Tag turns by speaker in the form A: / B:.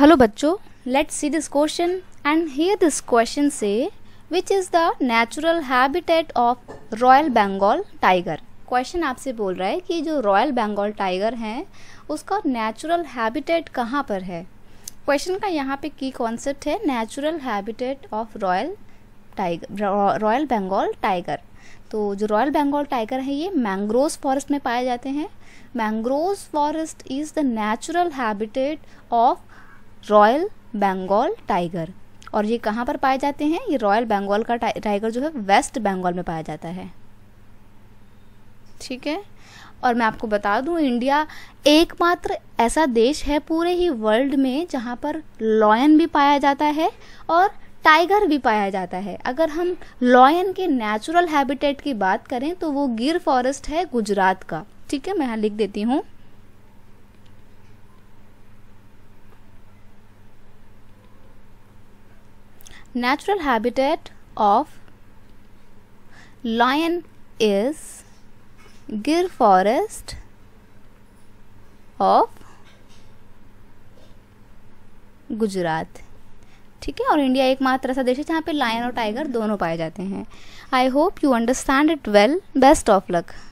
A: hello बच्चों let's see this question and here this question से which is the natural habitat of royal Bengal tiger question आपसे बोल रहा है कि जो रॉयल बंगाल टाइगर हैं उसका नेचुरल हैबिटेट कहाँ पर है क्वेश्चन का यहाँ पे की कॉन्सेप्ट है natural habitat of royal tiger royal Bengal tiger तो जो रॉयल बंगाल टाइगर है ये मैंग्रोव फॉरेस्ट में पाए जाते हैं mangrove forest is the natural habitat of royal Bengal tiger और ये कहाँ पर पाए जाते हैं ये रॉयल बंगाल का टाइगर जो है वेस्ट बंगाल में पाया जाता है ठीक है और मैं आपको बता दूं इंडिया एकमात्र ऐसा देश है पूरे ही वर्ल्ड में जहाँ पर लॉयन भी पाया जाता है और टाइगर भी पाया जाता है अगर हम लॉयन के नेचुरल हैबिटेट की बात करें तो वो गिर फॉरेस्ट है गुजरात का ठीक है मैं यहाँ लिख देती हूँ natural habitat of lion is gir forest of Gujarat ठीक है और इंडिया एकमात्र ऐसा देश है जहाँ पे लायन और टाइगर दोनों पाए जाते हैं I hope you understand it well best of luck